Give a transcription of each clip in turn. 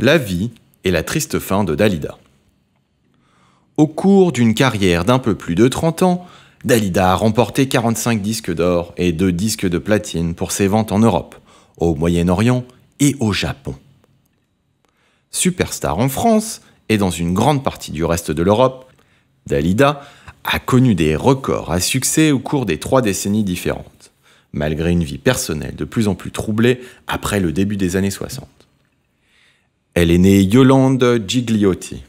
La vie et la triste fin de Dalida. Au cours d'une carrière d'un peu plus de 30 ans, Dalida a remporté 45 disques d'or et 2 disques de platine pour ses ventes en Europe, au Moyen-Orient et au Japon. Superstar en France et dans une grande partie du reste de l'Europe, Dalida a connu des records à succès au cours des trois décennies différentes, malgré une vie personnelle de plus en plus troublée après le début des années 60. Elle est née Yolande Gigliotti,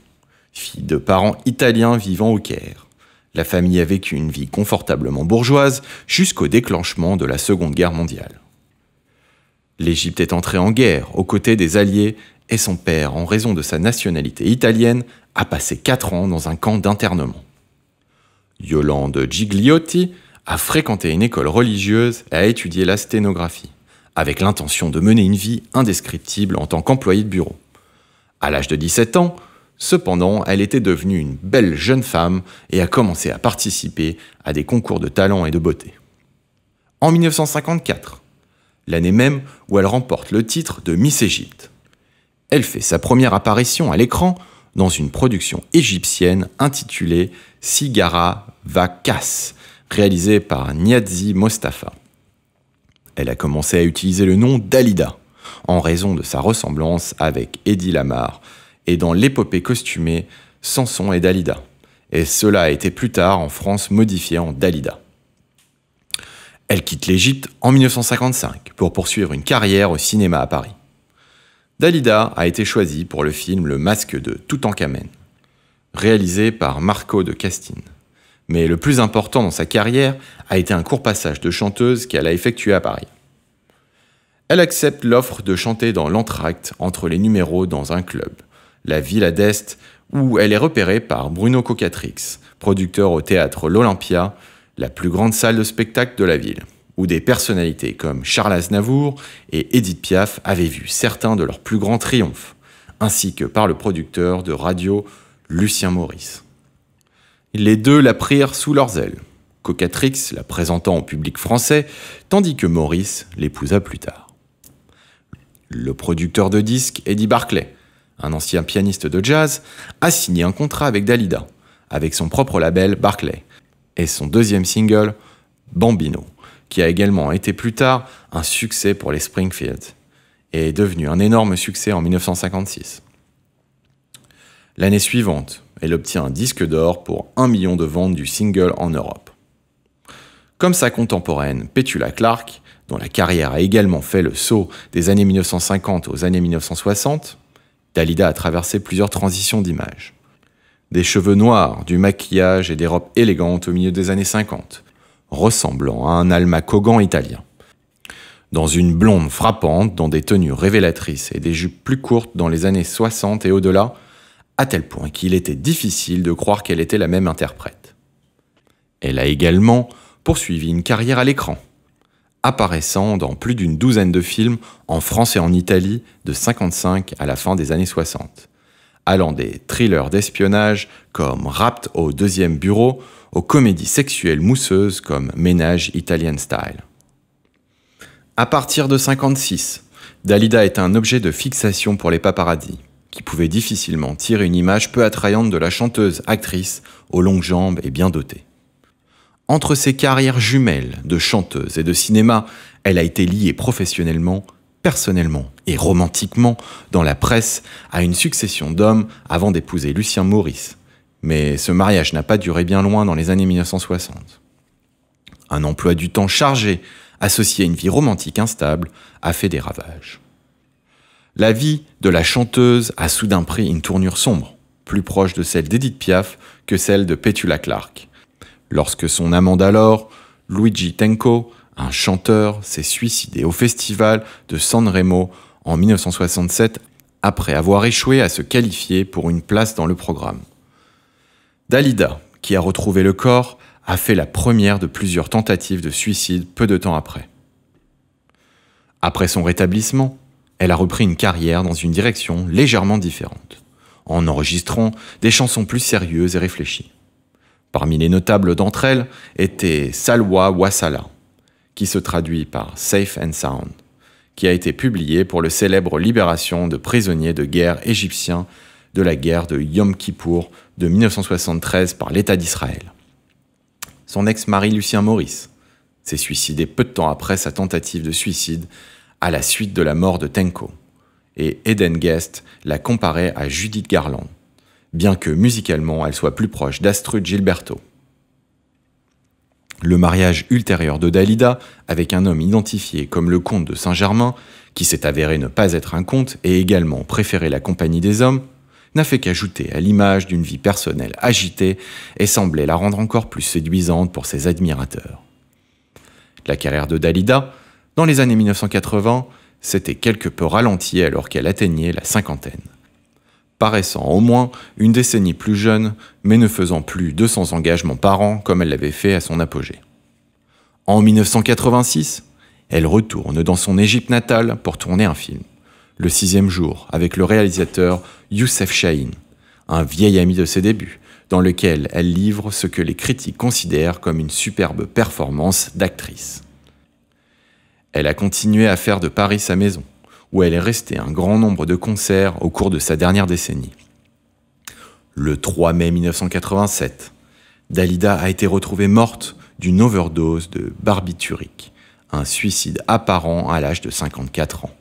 fille de parents italiens vivant au Caire. La famille a vécu une vie confortablement bourgeoise jusqu'au déclenchement de la Seconde Guerre mondiale. L'Égypte est entrée en guerre aux côtés des Alliés et son père, en raison de sa nationalité italienne, a passé 4 ans dans un camp d'internement. Yolande Gigliotti a fréquenté une école religieuse et a étudié la sténographie, avec l'intention de mener une vie indescriptible en tant qu'employée de bureau. À l'âge de 17 ans, cependant, elle était devenue une belle jeune femme et a commencé à participer à des concours de talent et de beauté. En 1954, l'année même où elle remporte le titre de Miss Égypte, elle fait sa première apparition à l'écran dans une production égyptienne intitulée Sigara Vakas, réalisée par Niazi Mostafa. Elle a commencé à utiliser le nom d'Alida en raison de sa ressemblance avec Eddie Lamar et dans l'épopée costumée Samson et Dalida. Et cela a été plus tard en France modifié en Dalida. Elle quitte l'Égypte en 1955 pour poursuivre une carrière au cinéma à Paris. Dalida a été choisie pour le film Le Masque de Toutankhamen, réalisé par Marco de Castine. Mais le plus important dans sa carrière a été un court passage de chanteuse qu'elle a effectué à Paris. Elle accepte l'offre de chanter dans l'entracte entre les numéros dans un club, la Villa d'Est, où elle est repérée par Bruno Cocatrix, producteur au théâtre L'Olympia, la plus grande salle de spectacle de la ville, où des personnalités comme Charles Aznavour et Edith Piaf avaient vu certains de leurs plus grands triomphes, ainsi que par le producteur de radio Lucien Maurice. Les deux la prirent sous leurs ailes, Cocatrix la présentant au public français, tandis que Maurice l'épousa plus tard. Le producteur de disques Eddie Barclay, un ancien pianiste de jazz, a signé un contrat avec Dalida, avec son propre label Barclay, et son deuxième single, Bambino, qui a également été plus tard un succès pour les Springfield, et est devenu un énorme succès en 1956. L'année suivante, elle obtient un disque d'or pour 1 million de ventes du single en Europe. Comme sa contemporaine Petula Clark, dont la carrière a également fait le saut des années 1950 aux années 1960, Dalida a traversé plusieurs transitions d'images. Des cheveux noirs, du maquillage et des robes élégantes au milieu des années 50, ressemblant à un Alma Kogan italien. Dans une blonde frappante, dans des tenues révélatrices et des jupes plus courtes dans les années 60 et au-delà, à tel point qu'il était difficile de croire qu'elle était la même interprète. Elle a également poursuivi une carrière à l'écran apparaissant dans plus d'une douzaine de films en France et en Italie de 55 à la fin des années 60, allant des thrillers d'espionnage comme Rapt au deuxième bureau aux comédies sexuelles mousseuses comme Ménage Italian Style. À partir de 56, Dalida est un objet de fixation pour les paparazzis, qui pouvaient difficilement tirer une image peu attrayante de la chanteuse, actrice, aux longues jambes et bien dotée. Entre ses carrières jumelles de chanteuse et de cinéma, elle a été liée professionnellement, personnellement et romantiquement dans la presse à une succession d'hommes avant d'épouser Lucien Maurice. Mais ce mariage n'a pas duré bien loin dans les années 1960. Un emploi du temps chargé, associé à une vie romantique instable, a fait des ravages. La vie de la chanteuse a soudain pris une tournure sombre, plus proche de celle d'Edith Piaf que celle de Petula Clark lorsque son amant d'alors, Luigi Tenco, un chanteur, s'est suicidé au festival de Sanremo en 1967 après avoir échoué à se qualifier pour une place dans le programme. Dalida, qui a retrouvé le corps, a fait la première de plusieurs tentatives de suicide peu de temps après. Après son rétablissement, elle a repris une carrière dans une direction légèrement différente, en enregistrant des chansons plus sérieuses et réfléchies. Parmi les notables d'entre elles était Salwa Wasala, qui se traduit par Safe and Sound, qui a été publié pour le célèbre Libération de prisonniers de guerre égyptiens de la guerre de Yom Kippour de 1973 par l'État d'Israël. Son ex-mari Lucien Maurice s'est suicidé peu de temps après sa tentative de suicide à la suite de la mort de Tenko, et Eden Guest l'a comparait à Judith Garland, bien que musicalement elle soit plus proche d'Astrud Gilberto. Le mariage ultérieur de Dalida avec un homme identifié comme le comte de Saint-Germain, qui s'est avéré ne pas être un comte et également préférer la compagnie des hommes, n'a fait qu'ajouter à l'image d'une vie personnelle agitée et semblait la rendre encore plus séduisante pour ses admirateurs. La carrière de Dalida, dans les années 1980, s'était quelque peu ralentie alors qu'elle atteignait la cinquantaine paraissant au moins une décennie plus jeune, mais ne faisant plus 200 engagements par an comme elle l'avait fait à son apogée. En 1986, elle retourne dans son Égypte natale pour tourner un film, Le sixième jour, avec le réalisateur Youssef Chahine, un vieil ami de ses débuts, dans lequel elle livre ce que les critiques considèrent comme une superbe performance d'actrice. Elle a continué à faire de Paris sa maison, où elle est restée un grand nombre de concerts au cours de sa dernière décennie. Le 3 mai 1987, Dalida a été retrouvée morte d'une overdose de barbiturique, un suicide apparent à l'âge de 54 ans.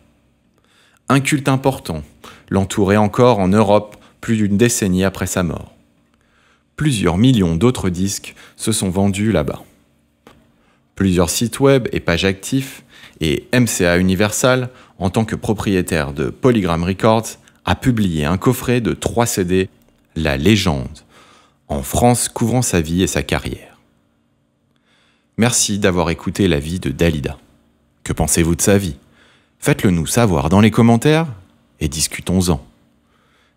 Un culte important l'entourait encore en Europe plus d'une décennie après sa mort. Plusieurs millions d'autres disques se sont vendus là-bas. Plusieurs sites web et pages actifs et MCA Universal en tant que propriétaire de Polygram Records, a publié un coffret de 3 CD, La légende, en France couvrant sa vie et sa carrière. Merci d'avoir écouté la vie de Dalida. Que pensez-vous de sa vie Faites-le nous savoir dans les commentaires et discutons-en.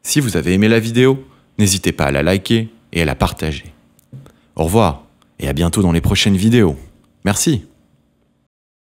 Si vous avez aimé la vidéo, n'hésitez pas à la liker et à la partager. Au revoir et à bientôt dans les prochaines vidéos. Merci.